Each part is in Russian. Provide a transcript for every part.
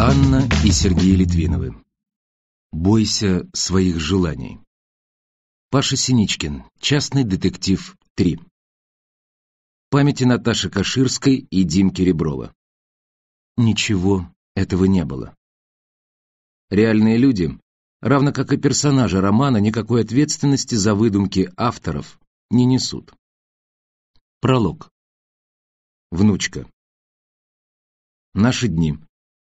Анна и Сергей Литвиновы. Бойся своих желаний. Паша Синичкин. Частный детектив 3. Памяти Наташи Каширской и Димки Реброва. Ничего этого не было. Реальные люди, равно как и персонажи романа, никакой ответственности за выдумки авторов не несут. Пролог. Внучка. Наши дни.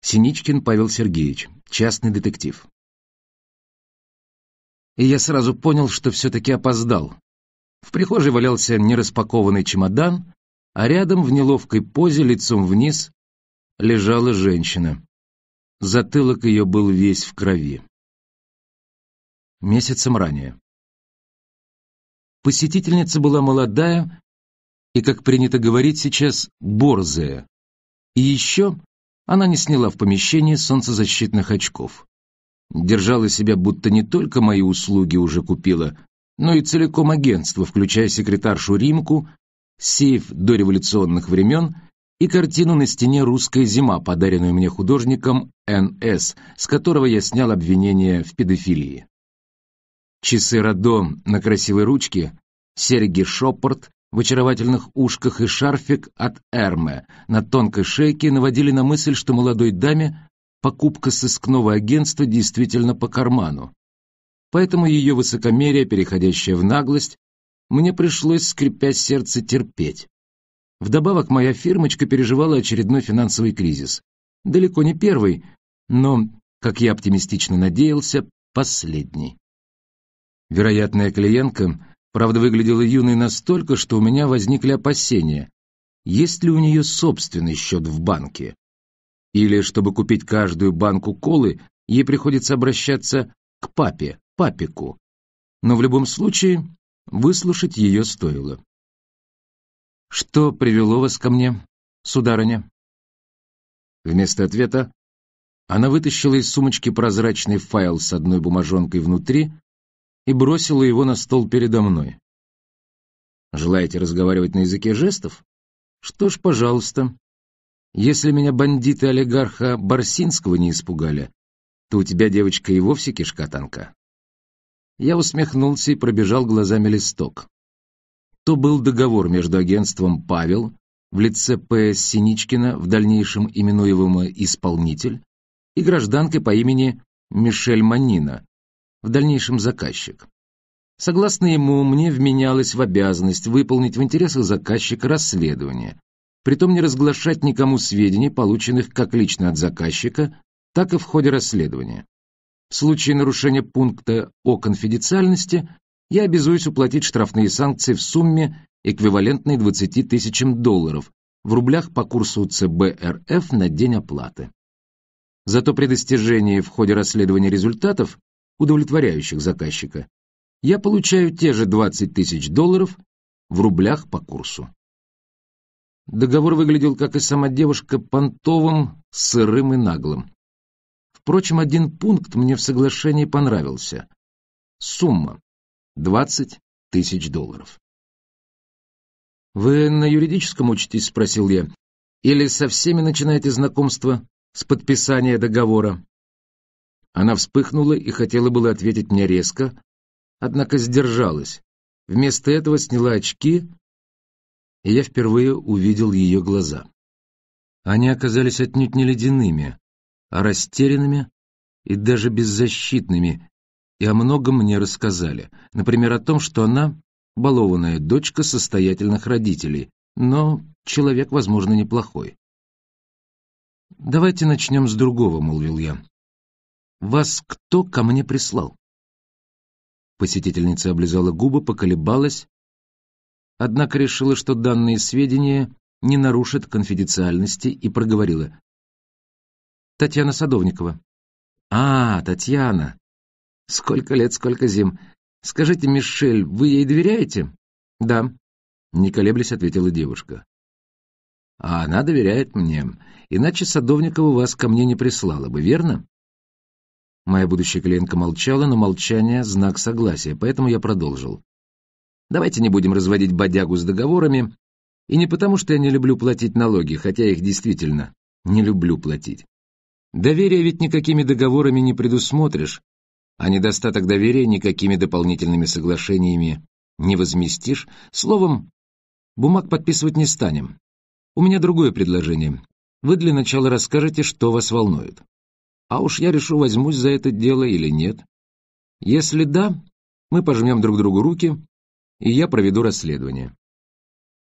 Синичкин Павел Сергеевич, частный детектив. И я сразу понял, что все-таки опоздал. В прихожей валялся нераспакованный чемодан, а рядом в неловкой позе лицом вниз лежала женщина. Затылок ее был весь в крови. Месяцем ранее. Посетительница была молодая и, как принято говорить сейчас, борзая. И еще она не сняла в помещении солнцезащитных очков. Держала себя, будто не только мои услуги уже купила, но и целиком агентство, включая секретаршу Римку, сейф до революционных времен и картину на стене «Русская зима», подаренную мне художником Н.С., с которого я снял обвинение в педофилии. Часы Радо на красивой ручке, серьги Шопорт в очаровательных ушках и шарфик от Эрме на тонкой шейке наводили на мысль, что молодой даме покупка сыскного агентства действительно по карману. Поэтому ее высокомерие, переходящее в наглость, мне пришлось, скрипя сердце, терпеть. Вдобавок моя фирмочка переживала очередной финансовый кризис. Далеко не первый, но, как я оптимистично надеялся, последний. Вероятная клиентка Правда, выглядела юной настолько, что у меня возникли опасения. Есть ли у нее собственный счет в банке? Или, чтобы купить каждую банку колы, ей приходится обращаться к папе, папику. Но в любом случае, выслушать ее стоило. «Что привело вас ко мне, сударыня?» Вместо ответа она вытащила из сумочки прозрачный файл с одной бумажонкой внутри и бросила его на стол передо мной. «Желаете разговаривать на языке жестов? Что ж, пожалуйста. Если меня бандиты олигарха Барсинского не испугали, то у тебя, девочка, и вовсе кишка тонка». Я усмехнулся и пробежал глазами листок. То был договор между агентством «Павел» в лице П.С. Синичкина, в дальнейшем именуемого «Исполнитель», и гражданкой по имени Мишель Манина, в дальнейшем заказчик. Согласно ему, мне вменялось в обязанность выполнить в интересах заказчика расследование, притом не разглашать никому сведений, полученных как лично от заказчика, так и в ходе расследования. В случае нарушения пункта о конфиденциальности я обязуюсь уплатить штрафные санкции в сумме, эквивалентной 20 тысячам долларов в рублях по курсу ЦБ РФ на день оплаты. Зато при достижении в ходе расследования результатов удовлетворяющих заказчика, я получаю те же 20 тысяч долларов в рублях по курсу. Договор выглядел, как и сама девушка, понтовым, сырым и наглым. Впрочем, один пункт мне в соглашении понравился. Сумма — 20 тысяч долларов. «Вы на юридическом учитесь?» — спросил я. «Или со всеми начинаете знакомство с подписания договора?» Она вспыхнула и хотела было ответить мне резко, однако сдержалась. Вместо этого сняла очки, и я впервые увидел ее глаза. Они оказались отнюдь не ледяными, а растерянными и даже беззащитными, и о многом мне рассказали. Например, о том, что она — балованная дочка состоятельных родителей, но человек, возможно, неплохой. «Давайте начнем с другого», — молвил я. Вас кто ко мне прислал?» Посетительница облизала губы, поколебалась, однако решила, что данные сведения не нарушат конфиденциальности и проговорила. «Татьяна Садовникова». «А, Татьяна! Сколько лет, сколько зим! Скажите, Мишель, вы ей доверяете?» «Да», — не колеблясь ответила девушка. «А она доверяет мне, иначе Садовникова вас ко мне не прислала бы, верно?» Моя будущая клиентка молчала, но молчание — знак согласия, поэтому я продолжил. Давайте не будем разводить бодягу с договорами. И не потому, что я не люблю платить налоги, хотя их действительно не люблю платить. Доверие ведь никакими договорами не предусмотришь, а недостаток доверия никакими дополнительными соглашениями не возместишь. Словом, бумаг подписывать не станем. У меня другое предложение. Вы для начала расскажете, что вас волнует. А уж я решу, возьмусь за это дело или нет. Если да, мы пожмем друг другу руки, и я проведу расследование.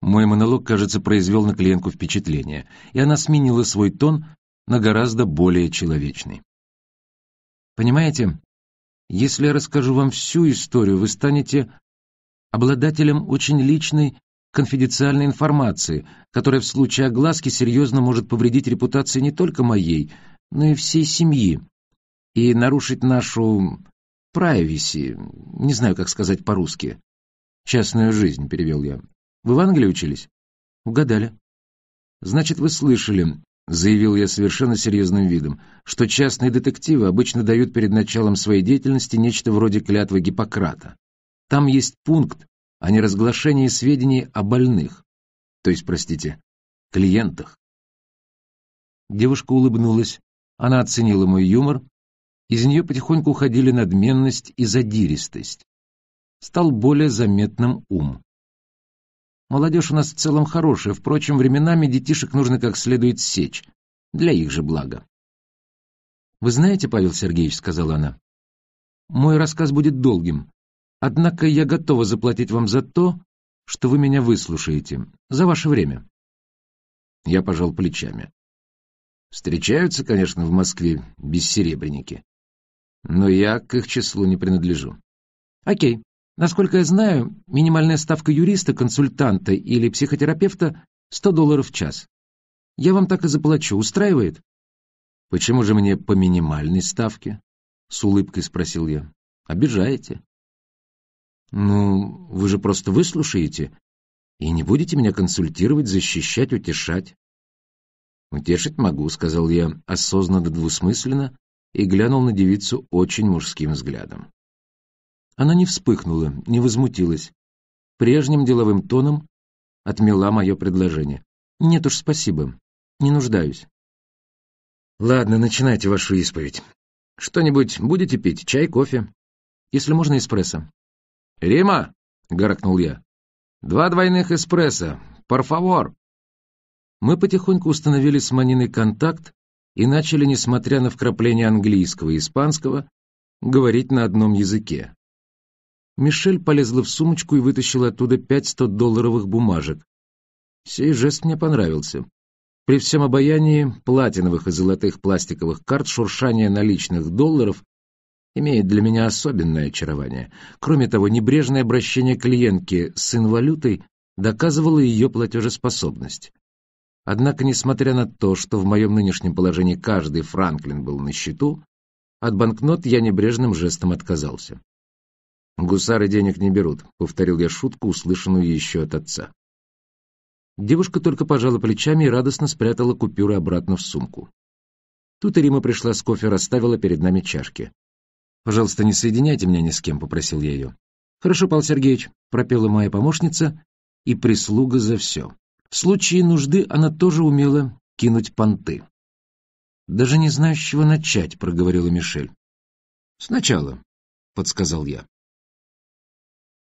Мой монолог, кажется, произвел на клиентку впечатление, и она сменила свой тон на гораздо более человечный. Понимаете, если я расскажу вам всю историю, вы станете обладателем очень личной конфиденциальной информации, которая в случае огласки серьезно может повредить репутации не только моей, но и всей семьи, и нарушить нашу прайвеси, не знаю, как сказать по-русски. «Частную жизнь», — перевел я. «Вы в Англии учились?» «Угадали». «Значит, вы слышали, — заявил я совершенно серьезным видом, — что частные детективы обычно дают перед началом своей деятельности нечто вроде клятвы Гиппократа. Там есть пункт о неразглашении сведений о больных, то есть, простите, клиентах. Девушка улыбнулась, она оценила мой юмор, из нее потихоньку уходили надменность и задиристость. Стал более заметным ум. Молодежь у нас в целом хорошая, впрочем, временами детишек нужно как следует сечь, для их же блага. «Вы знаете, Павел Сергеевич, — сказала она, — мой рассказ будет долгим, однако я готова заплатить вам за то, что вы меня выслушаете, за ваше время». Я пожал плечами. Встречаются, конечно, в Москве бессеребренники. Но я к их числу не принадлежу. Окей. Насколько я знаю, минимальная ставка юриста, консультанта или психотерапевта — 100 долларов в час. Я вам так и заплачу. Устраивает? Почему же мне по минимальной ставке? С улыбкой спросил я. Обижаете? Ну, вы же просто выслушаете и не будете меня консультировать, защищать, утешать. «Утешить могу», — сказал я осознанно двусмысленно и глянул на девицу очень мужским взглядом. Она не вспыхнула, не возмутилась. Прежним деловым тоном отмела мое предложение. «Нет уж, спасибо. Не нуждаюсь». «Ладно, начинайте вашу исповедь. Что-нибудь будете пить? Чай, кофе? Если можно, эспрессо». «Рима!» — горкнул я. «Два двойных эспрессо. Парфавор!» Мы потихоньку установили с Маниной контакт и начали, несмотря на вкрапления английского и испанского, говорить на одном языке. Мишель полезла в сумочку и вытащила оттуда пять долларовых бумажек. Сей жест мне понравился. При всем обаянии платиновых и золотых пластиковых карт шуршание наличных долларов имеет для меня особенное очарование. Кроме того, небрежное обращение клиентки с инвалютой доказывало ее платежеспособность. Однако, несмотря на то, что в моем нынешнем положении каждый Франклин был на счету, от банкнот я небрежным жестом отказался. «Гусары денег не берут», — повторил я шутку, услышанную еще от отца. Девушка только пожала плечами и радостно спрятала купюры обратно в сумку. Тут и Рима пришла с кофе, расставила перед нами чашки. «Пожалуйста, не соединяйте меня ни с кем», — попросил я ее. «Хорошо, Павел Сергеевич», — пропела моя помощница, — «и прислуга за все». В случае нужды она тоже умела кинуть понты. «Даже не знаю, с чего начать», — проговорила Мишель. «Сначала», — подсказал я.